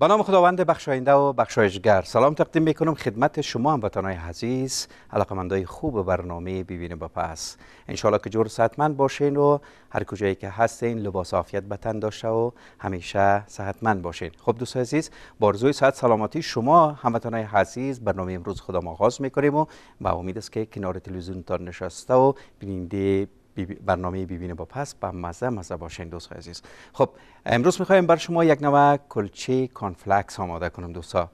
به نام خداوند بخشاینده و بخشایشگر سلام تقدیم میکنم خدمت شما حزیز عزیز علاقمندای خوب برنامه ببینه با پس انشالله که جور صحتمند باشین و هر کجایی که هستین لباس عافیت به داشته و همیشه صحتمند باشین خب دوست عزیز بارزوی سهت سلامتی شما هموطنان عزیز برنامه امروز خدا آغاز میکنیم و به امید است که کنار تا نشسته و بیننده برنامه بیبینه با پس با مزه مزه باشین دوست عزیز خب امروز میخوایم بر شما یک نوع کلچه کانفلکس آماده کنم دوستا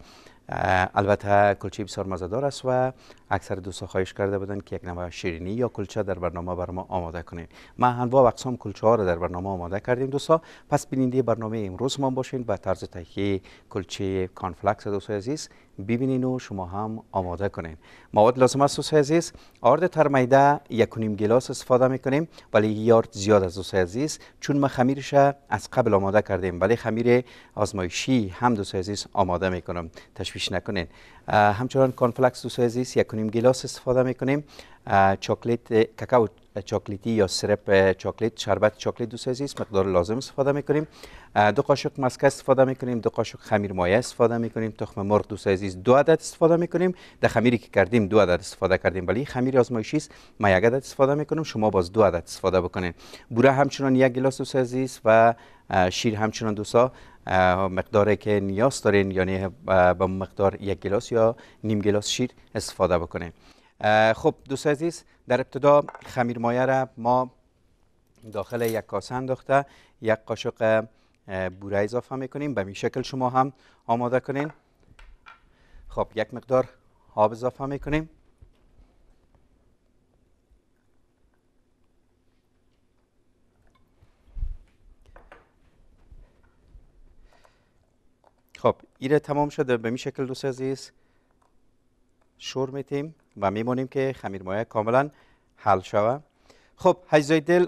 البته کلچه بسیار مزدار است و اکثر دوستا خواهش کرده بودن که یک نوع شیرینی یا کلچه در برنامه بر ما آماده کنیم ما هنوا و اقسام کلچه ها را در برنامه آماده کردیم دوستا پس بیننده برنامه امروز ما باشین و طرز تهیه کلچه کانفلکس دوستا عزیز ببینین و شما هم آماده کنین مواد لازم است دوست عزیز آرد ترمیده یک و گلاس استفاده میکنیم ولی یارد زیاد از دوست عزیز چون ما خمیرش از قبل آماده کردیم ولی خمیر آزمایشی هم دوست عزیز آماده میکنم تشویش نکنین همچنان کانفلکس دوست عزیز یک و گلاس استفاده میکنیم چاکلیت ککو چاکلیتی یا سرپ چاکلیت شربت چاکلیت دوست عزیز مقدار لازم استفاده میکنیم دو قاشق مسکه استفاده میکنیم دو قاشق خمیر مایه استفاده میکنیم تخم مرغ دوست عزیز دو عدد استفاده میکنیم در خمیری که کردیم دو عدد استفاده کردیم ولی خمیر آزمایشی است ما یک عدد استفاده میکنیم شما باز دو عدد استفاده بکنید. بوره همچنان یک گلاس دوست عزیز و شیر همچنان دوستا مقداری که نیاز دارین یعنی با مقدار یک گلاس یا نیم گلاس شیر استفاده بکنید. خب دوست عزیز در ابتدا خمیر مایه را ما داخل یک کاسه انداخته یک قاشق بوره اضافه میکنیم به این شکل شما هم آماده کنین خب یک مقدار آب اضافه میکنیم خب ایره تمام شده به این شکل دوست عزیز شور میتیم و میمونیم که خمیر مایه کاملا حل شوه خب حجزای دل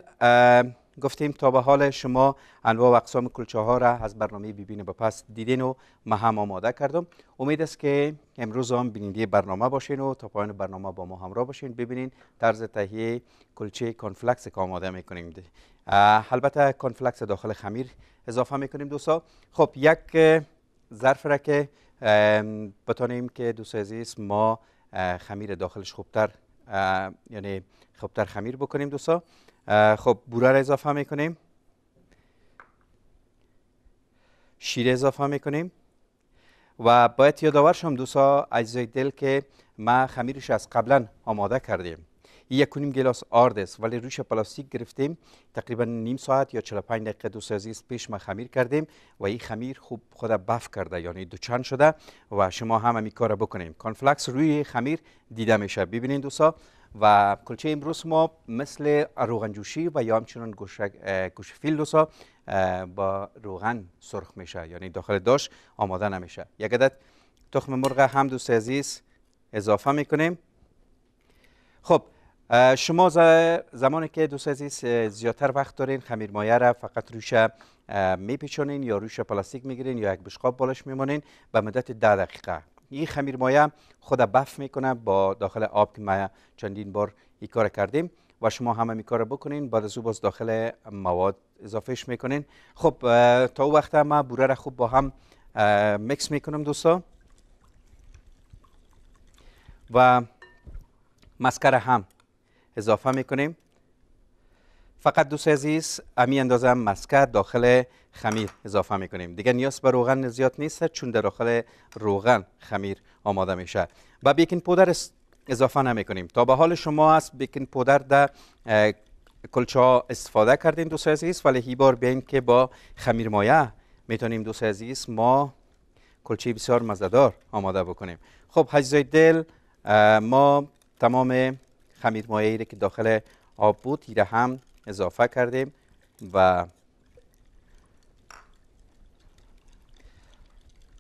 گفتیم تا به حال شما انواع و اقسام کلچه ها را از برنامه ببینه به پس دیدین و ما هم آماده کردم امید است که امروز هم بیننده برنامه باشین و تا پایان برنامه با ما همراه باشین ببینین طرز تهیه کلچه کانفلکس که آماده میکنیم البته کانفلکس داخل خمیر اضافه میکنیم دوستا خب یک ظرف را که بتانیم که دوست عزیز ما خمیر داخلش خوبتر یعنی خوبتر خمیر بکنیم دوستا خب بوره را اضافه میکنیم شیر اضافه میکنیم و باید یادآور شم دوستا عزیز دل که ما خمیرش از قبلا آماده کردیم یک نیم گلاس آرد است ولی روش پلاستیک گرفتیم تقریبا نیم ساعت یا 45 دقیقه دو عزیز پیش ما خمیر کردیم و این خمیر خوب خود بف کرده یعنی دوچند شده و شما هم همین کار بکنیم کانفلکس روی خمیر دیده میشه ببینید دوستا و کلچه امروز ما مثل روغنجوشی و یا همچنان گوش فیل دوستا با روغن سرخ میشه یعنی داخل داش آماده نمیشه یک عدد تخم مرغ هم دوست عزیز اضافه میکنیم خب شما زمانی که دوست عزیز زیادتر وقت دارین خمیر مایه را فقط روش میپیچونین یا روشه پلاستیک میگیرین یا یک بشقاب بالاش میمونین به مدت ده دقیقه این خمیر مایه خود بف میکنه با داخل آب که ما چندین بار این کار کردیم و شما همه این کار بکنین بعد از او باز داخل مواد اضافهش میکنین خب تا او وقت ما بوره را خوب با هم میکس میکنم دوستا و مسکر هم اضافه میکنیم فقط دوست عزیز امی اندازه هم داخل خمیر اضافه میکنیم دیگه نیاز به روغن زیاد نیست چون در داخل روغن خمیر آماده میشه و بیکن پودر اضافه نمیکنیم تا به حال شما از بیکن پودر در کلچه ها استفاده کردیم دوست عزیز ولی هی بار بیاییم که با خمیر مایه میتونیم دوست عزیز ما کلچه بسیار مزدار آماده بکنیم خب حجزای دل ما تمام خمیر مایعی که داخل آب بود تیره هم اضافه کردیم و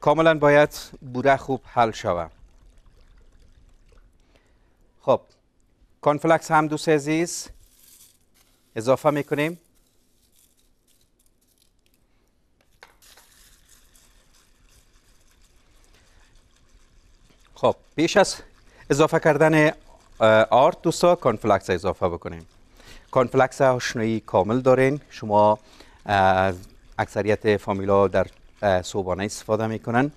کاملا باید بوره خوب حل شوه خب کانفلکس هم دوست عزیز اضافه میکنیم خب پیش از اضافه کردن آرت دوستا کانفلکس اضافه بکنیم کانفلکس آشنایی کامل دارین شما اکثریت فامیلا در صوبانه استفاده میکنن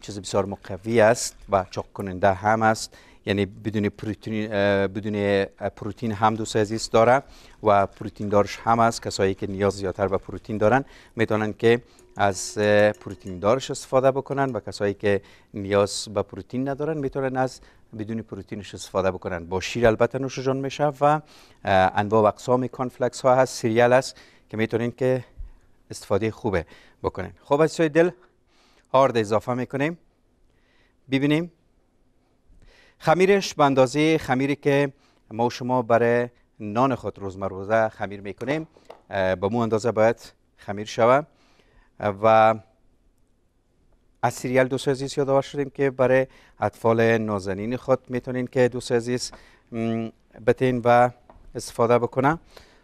چیز بسیار مقوی است و چاک کننده هم است یعنی بدون پروتین، بدون پروتین هم دو سازیس داره و پروتین دارش هم از کسایی که نیاز زیادتر به پروتین دارن میتونن که از پروتین دارش استفاده بکنن و کسایی که نیاز به پروتین ندارن میتونن از بدون پروتینش استفاده بکنن با شیر البته نوش جان میشه و انواع و اقسام کانفلکس ها هست سیریال است که میتونین که استفاده خوبه بکنین خب از دل هارد اضافه میکنیم ببینیم خمیرش به اندازه خمیری که ما شما برای نان خود روزمروزه خمیر میکنیم به مو اندازه باید خمیر شوه و از سریال دوست عزیز یادآور شدیم که برای اطفال نازنین خود میتونین که دوست عزیز بتین و استفاده بکنه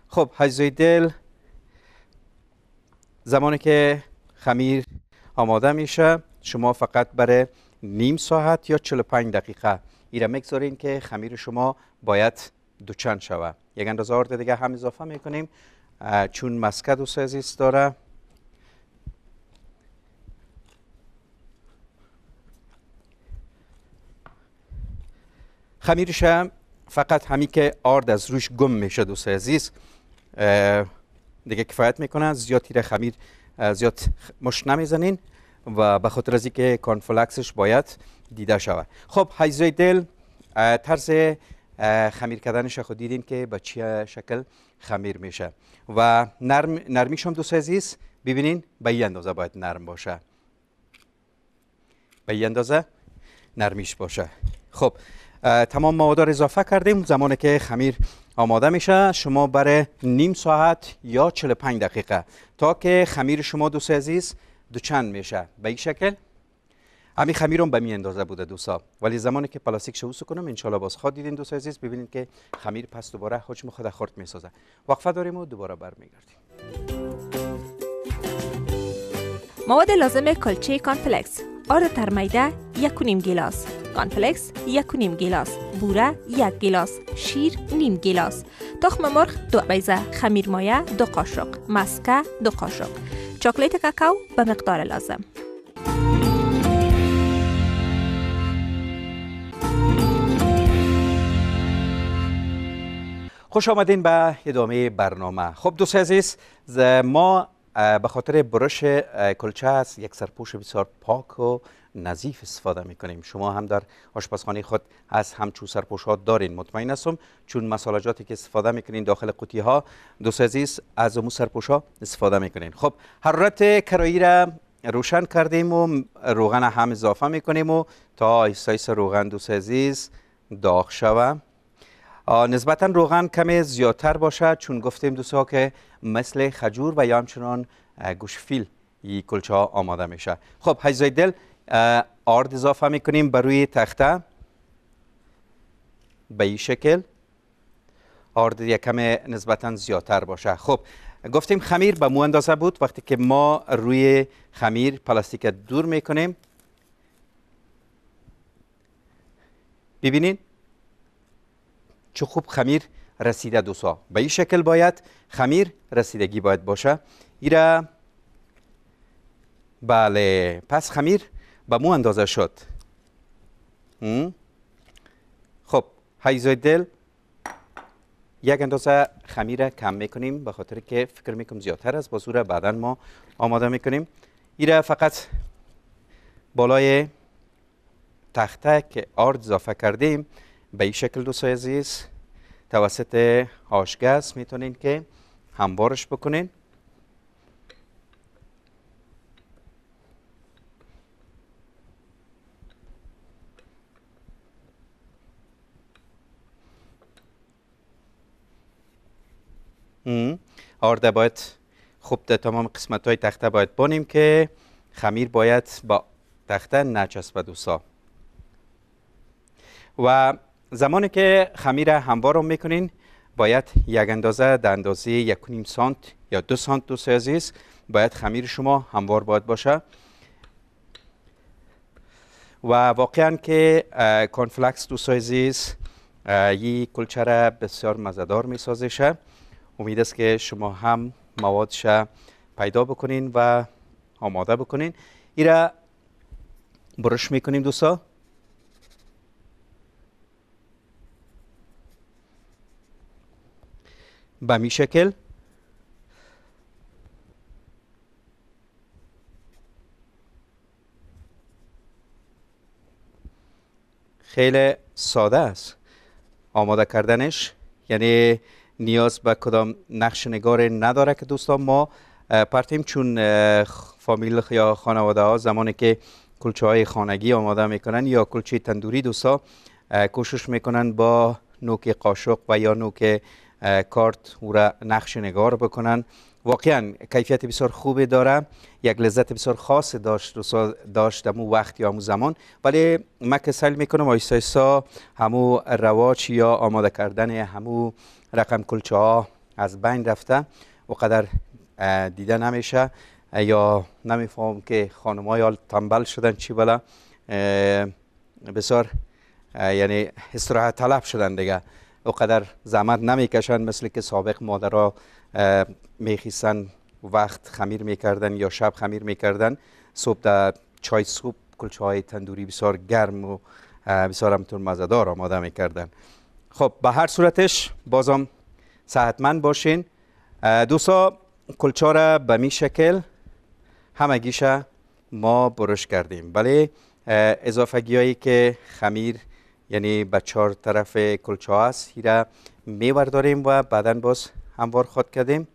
خب حجزای دل زمانی که خمیر آماده میشه شما فقط برای نیم ساعت یا 45 دقیقه ایره میگذارین که خمیر شما باید دوچند شوه یک اندازه آرد دیگه هم اضافه میکنیم چون مسکه دوست عزیز داره خمیرش هم فقط همی که آرد از روش گم میشه دوست عزیز دیگه کفایت میکنه زیاد تیره خمیر زیاد مش نمیزنین و به خاطر از اینکه کانفلکسش باید دیده شود خب حیزه دل طرز خمیر کردنش خود دیدیم که به چه شکل خمیر میشه و نرم نرمیش هم دوست عزیز ببینین به این اندازه باید نرم باشه به این اندازه نرمیش باشه خب تمام مواد اضافه کردیم زمانی که خمیر آماده میشه شما برای نیم ساعت یا 45 دقیقه تا که خمیر شما دوست عزیز دوچند میشه به این شکل همین خمیر هم به می اندازه بوده دوستا ولی زمانی که پلاستیک شو کنم ان باز خود دیدین دوستا عزیز ببینید که خمیر پس دوباره حجم خود خرد میسازه وقفه داریم و دوباره برمیگردیم مواد لازم کلچه کانفلکس آرد تر یک و نیم گیلاس کانفلکس یک و نیم گیلاس بوره یک گیلاس شیر نیم گیلاس تخم مرغ دو بیزه خمیر مایه دو قاشق مسکه دو قاشق چاکلیت کاکاو به مقدار لازم خوش آمدین به ادامه برنامه خب دوست عزیز ما به خاطر برش کلچه است یک سرپوش بسیار پاک و نظیف استفاده میکنیم شما هم در آشپزخانه خود از همچو سرپوشات دارین مطمئن هستم چون مسالجاتی که استفاده میکنین داخل قوطی ها دوست عزیز از امو سرپوشا استفاده میکنین خب حرارت کرایی را روشن کردیم و روغن هم اضافه میکنیم و تا ایسایس روغن دوست عزیز داغ شوه نسبتا روغن کمی زیادتر باشه چون گفتیم دوستا که مثل خجور و یا همچنان گوشفیل کلچه ها آماده میشه خب دل آرد اضافه میکنیم بر روی تخته به این شکل آرد یکم نسبتا زیادتر باشه خب گفتیم خمیر به مو اندازه بود وقتی که ما روی خمیر پلاستیک دور میکنیم ببینین چه خوب خمیر رسیده دوسا به این شکل باید خمیر رسیدگی باید باشه ایره بله پس خمیر به مو اندازه شد خب هیزای دل یک اندازه خمیره کم میکنیم به خاطر که فکر میکنم زیادتر از بازور بعدا ما آماده میکنیم ایره فقط بالای تخته که آرد اضافه کردیم به این شکل دوستای عزیز توسط آشگس میتونین که هموارش بکنین آرده باید خوب در تمام قسمت های تخته باید بانیم که خمیر باید با تخته نچسبه و و زمانی که خمیر هموار رو میکنین باید یک اندازه در اندازه یک نیم سانت یا دو سانت دوست عزیز باید خمیر شما هموار باید باشه و واقعا که کانفلکس دوست عزیز این کلچه بسیار مزدار میسازه شد امید است که شما هم موادش پیدا بکنین و آماده بکنین ایرا برش میکنیم دوستا به می شکل خیلی ساده است آماده کردنش یعنی نیاز به کدام نقش نگار نداره که دوستان ما پرتیم چون فامیل یا خانواده ها زمانی که کلچه های خانگی آماده میکنن یا کلچه تندوری دوستا کوشش میکنن با نوک قاشق و یا نوک کارت او را نقش نگار بکنن واقعا کیفیت بسیار خوبی داره یک لذت بسیار خاص داشت و داشت وقت یا اون زمان ولی ما که سعی میکنم آیسا ایسا همو رواج یا آماده کردن همو رقم کلچه ها از بین رفته و قدر دیده نمیشه یا نمیفهم که خانم های حال تنبل شدن چی بلا بسیار یعنی استراحت طلب شدن دیگه اوقدر زحمت نمیکشند مثل که سابق مادرها میخیسند وقت خمیر میکردن یا شب خمیر میکردن صبح در چای صبح کلچه های تندوری بسیار گرم و بسیار مزه مزدار آماده میکردن خب به هر صورتش بازم صحتمند باشین دوستا کلچه را به می شکل گیشه ما برش کردیم بله اضافگی هایی که خمیر یعنی به چهار طرف کلچه ها است هیره می و بعدا باز هموار خود کردیم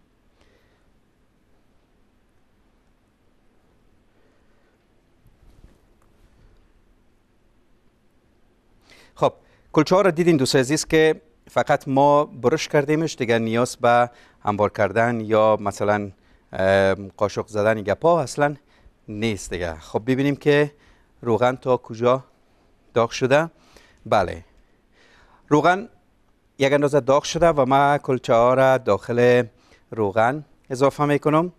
خب کلچه ها را دیدین دوست عزیز که فقط ما برش کردیمش دیگر نیاز به هموار کردن یا مثلا قاشق زدن گپا اصلا نیست دیگه خب ببینیم که روغن تا کجا داغ شده بله روغن یک اندازه داغ شده و ما کلچه ها را داخل روغن اضافه می کنم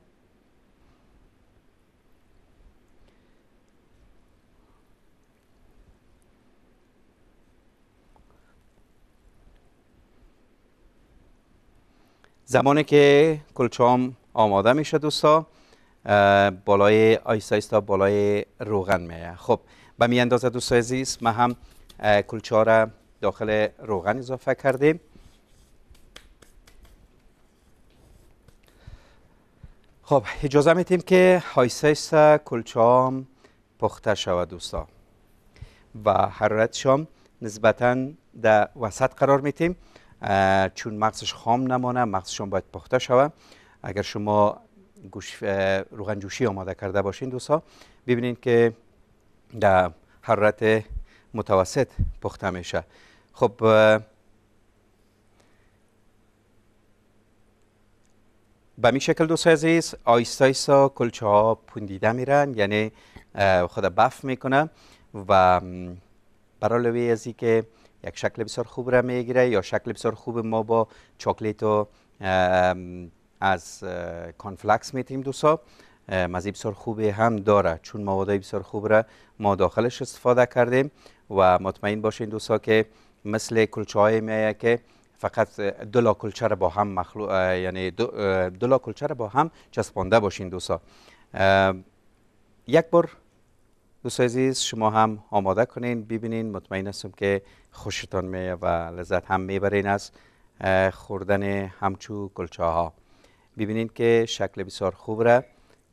زمانی که کلچام آماده میشه دوستا بالای آیس آیستا بالای روغن میه خب به می اندازه دوستا عزیز من هم کلچه را داخل روغن اضافه کردیم خب اجازه میتیم که هایسیس کلچه هم پخته شود دوستا و حرارتش هم نسبتا در وسط قرار میتیم چون مغزش خام نمانه مغزش باید پخته شود اگر شما گوش روغن جوشی آماده کرده باشین دوستا ببینید که در حرارت متوسط پخته میشه خب به می شکل دوست عزیز آیستا آیستا کلچه ها پوندیده میرن یعنی خود بف میکنه و برای از که یک شکل بسیار خوب را میگیره یا شکل بسیار خوب ما با چاکلیت و از کانفلکس میتیم دوستا مزی بسیار خوبی هم داره چون مواد بسیار خوب را ما داخلش استفاده کردیم و مطمئن باشین دوستا که مثل کلچه های میایه که فقط دو کلچه با هم مخلو... یعنی دو, کلچه با هم چسبانده باشین دوستا یک بار دوست عزیز شما هم آماده کنین ببینین مطمئن هستم که خوشتان میه و لذت هم میبرین از خوردن همچو کلچه ها ببینین که شکل بسیار خوب را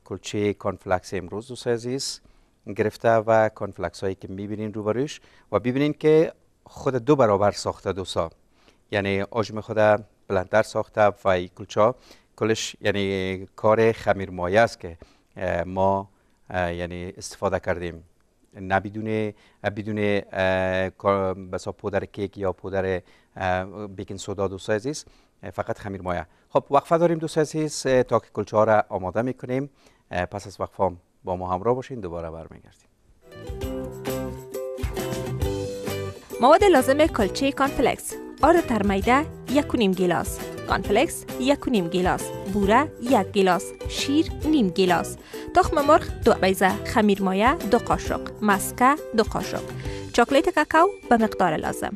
کلچه کانفلکس امروز دوست عزیز گرفته و کانفلکس هایی که میبینین روبروش و ببینین که خود دو برابر ساخته دوسا یعنی آجم خود بلندتر ساخته و این کلچا کلش یعنی کار خمیر مایه است که ما یعنی استفاده کردیم نه بدون بدون بسا پودر کیک یا پودر بیکن سودا دوست عزیز فقط خمیر مایه خب وقفه داریم سا عزیز تا که کلچه ها را آماده میکنیم پس از وقفه با ما همراه باشین دوباره برمیگردیم مواد لازم کلچه کانفلکس آرد ترمیده یک و نیم گیلاس کانفلکس یک و نیم گیلاس بوره یک گیلاس شیر نیم گیلاس تخم مرغ دو بیزه خمیر مایه دو قاشق مسکه دو قاشق چاکلیت کاکاو به مقدار لازم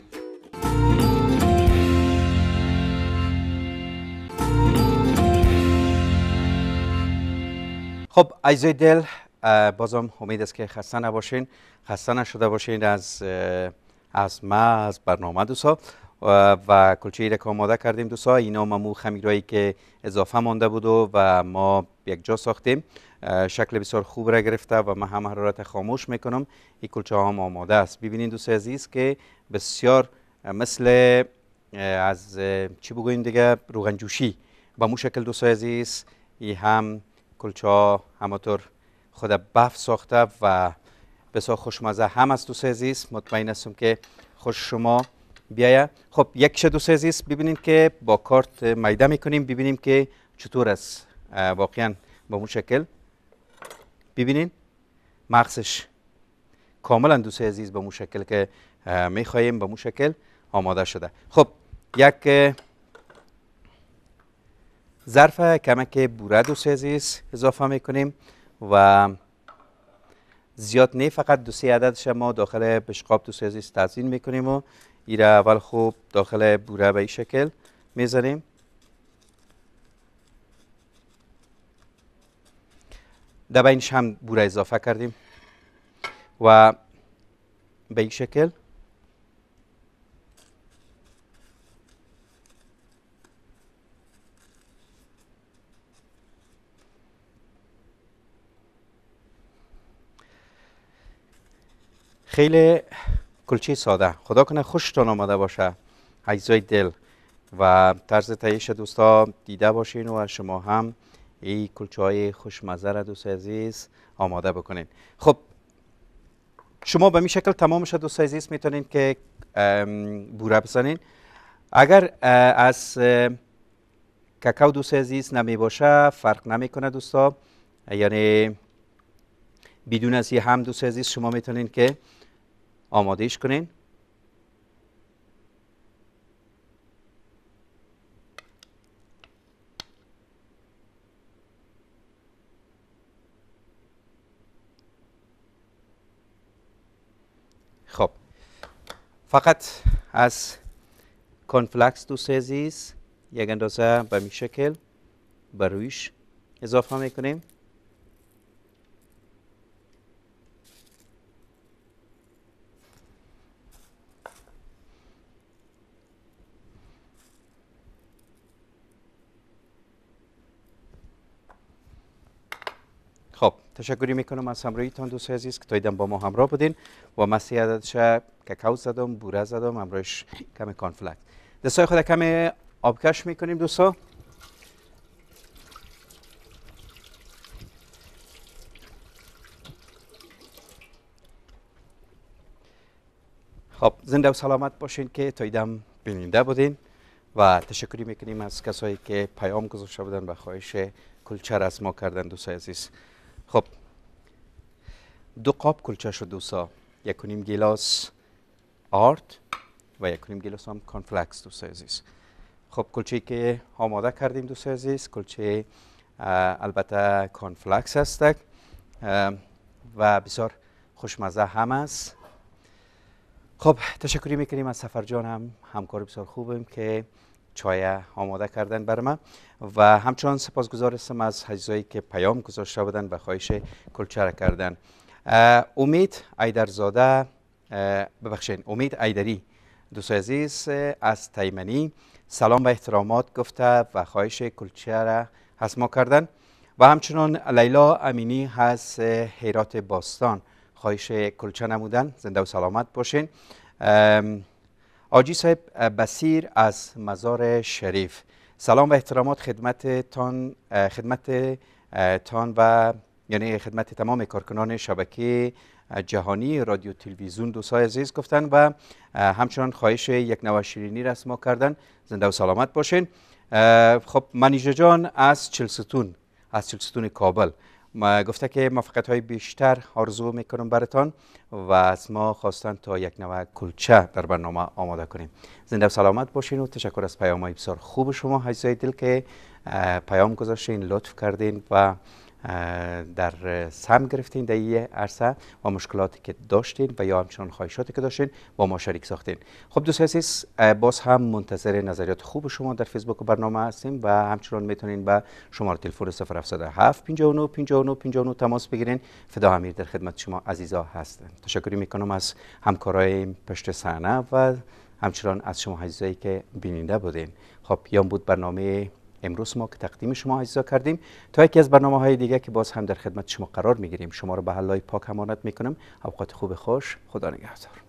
خب ایزای دل بازم امید است که خسته نباشین خسته نشده باشین از از ما از برنامه دوستا و کلچه را که آماده کردیم دوستا اینا ممو خمیرایی که اضافه مانده بود و, ما یک جا ساختیم شکل بسیار خوب را گرفته و من هم حرارت خاموش میکنم این کلچه ها هم آماده است ببینید دوست عزیز که بسیار مثل از چی بگویم دیگه روغنجوشی به مو شکل دوست عزیز ای هم کلچه ها همطور خود بف ساخته و بسیار خوشمزه هم از دوست عزیز مطمئن هستم که خوش شما بیایه خب یک دوست عزیز ببینیم که با کارت میده میکنیم ببینیم که چطور است واقعا با اون شکل ببینین مغزش کاملا دوست عزیز به اون شکل که میخواهیم به اون شکل آماده شده خب یک ظرف کمک دو و عزیز اضافه میکنیم و زیاد نه فقط دو سه عددش ما داخل بشقاب دو سیزیس می میکنیم و این اول خوب داخل بوره به این شکل میزنیم در بینش هم بوره اضافه کردیم و به این شکل خیلی کلچه ساده خدا کنه خوشتان آمده باشه اجزای دل و طرز تهیش دوستا دیده باشین و شما هم این کلچه های خوشمزه را دوست عزیز آماده بکنین خب شما به این شکل تمامش دوست عزیز میتونین که بوره بزنین اگر از کاکاو دوست عزیز نمی باشه فرق نمیکنه دوستا یعنی بدون از هم دوست عزیز شما میتونین که آمادهش کنین خب فقط از کنفلکس دوست عزیز یک اندازه به میشکل شکل به اضافه میکنیم تشکری میکنم از همراهیتان دوست عزیز که تا با ما همراه بودین و مسیح عدد که ککاو زدم بوره زدم همراهش کم کانفلکت دستای خود کم آبکش میکنیم دوستا خب زنده و سلامت باشین که تا ایدم بیننده بودین و تشکری میکنیم از کسایی که پیام گذاشته بودن و خواهش کلچر از ما کردن دوستای عزیز خب دو قاب کلچه شد دوستا یک گیلاس آرد و یک گیلاس هم کانفلکس دوستا عزیز خب کلچه که آماده کردیم دوستا عزیز کلچه البته کانفلکس هستک و بسیار خوشمزه هم است خب تشکری میکنیم از سفر جان هم همکار بسیار خوبیم که چای آماده کردن بر ما و همچنان سپاسگزار هستم از عزیزایی که پیام گذاشته بودن و خواهش کلچه کردن امید ایدرزاده ببخشید امید ایدری دوست عزیز از تایمنی سلام و احترامات گفته و خواهش کلچه هست حسما کردن و همچنان لیلا امینی هست حیرات باستان خواهش کلچه نمودن زنده و سلامت باشین آجی صاحب بسیر از مزار شریف سلام و احترامات خدمت تان خدمت تان و یعنی خدمت تمام کارکنان شبکه جهانی رادیو تلویزیون دوستای عزیز گفتن و همچنان خواهش یک نوع شیرینی ما کردن زنده و سلامت باشین خب منیجه جان از چلستون از چلستون کابل گفته که موفقیت های بیشتر آرزو میکنم براتان و از ما خواستن تا یک نوع کلچه در برنامه آماده کنیم زنده و سلامت باشین و تشکر از پیام های بسیار خوب شما عزیزای دل که پیام گذاشتین لطف کردین و در سم گرفتین در یه عرصه و مشکلاتی که داشتین و یا همچنان خواهشاتی که داشتین با ما شریک ساختین خب دوست عزیز باز هم منتظر نظریات خوب شما در فیسبوک برنامه هستیم و همچنان میتونین به شماره تلفن 0707 59 59 59 تماس بگیرین فدا امیر در خدمت شما عزیزا هستم تشکری میکنم از همکارای پشت صحنه و همچنان از شما عزیزایی که بیننده بودین خب یام بود برنامه امروز ما که تقدیم شما اجزا کردیم تا یکی از برنامه های دیگه که باز هم در خدمت شما قرار میگیریم شما رو به الله پاک امانت میکنم اوقات خوب خوش خدا نگهدار